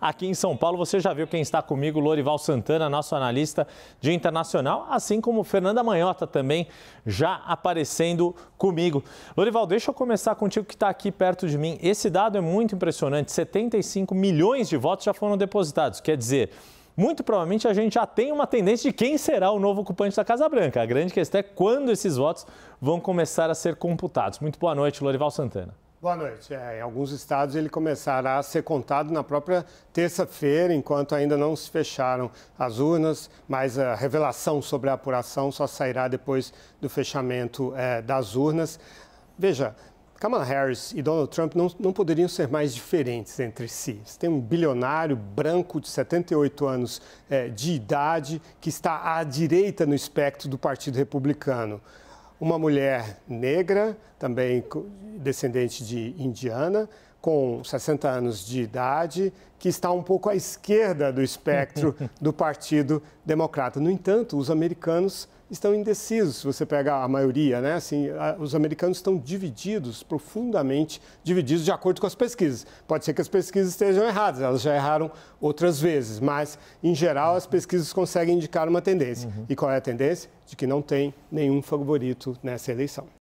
aqui em São Paulo. Você já viu quem está comigo, Lorival Santana, nosso analista de internacional, assim como Fernanda Manhota também já aparecendo comigo. Lorival, deixa eu começar contigo que está aqui perto de mim. Esse dado é muito impressionante: 75 milhões de votos já foram depositados. Quer dizer muito provavelmente a gente já tem uma tendência de quem será o novo ocupante da Casa Branca. A grande questão é quando esses votos vão começar a ser computados. Muito boa noite, Lorival Santana. Boa noite. É, em alguns estados ele começará a ser contado na própria terça-feira, enquanto ainda não se fecharam as urnas, mas a revelação sobre a apuração só sairá depois do fechamento é, das urnas. Veja, Kamala Harris e Donald Trump não, não poderiam ser mais diferentes entre si. Você tem um bilionário branco de 78 anos é, de idade que está à direita no espectro do Partido Republicano. Uma mulher negra, também descendente de indiana, com 60 anos de idade, que está um pouco à esquerda do espectro do Partido Democrata. No entanto, os americanos estão indecisos, se você pega a maioria, né? Assim, a, os americanos estão divididos, profundamente divididos, de acordo com as pesquisas. Pode ser que as pesquisas estejam erradas, elas já erraram outras vezes, mas, em geral, as pesquisas conseguem indicar uma tendência. Uhum. E qual é a tendência? De que não tem nenhum favorito nessa eleição.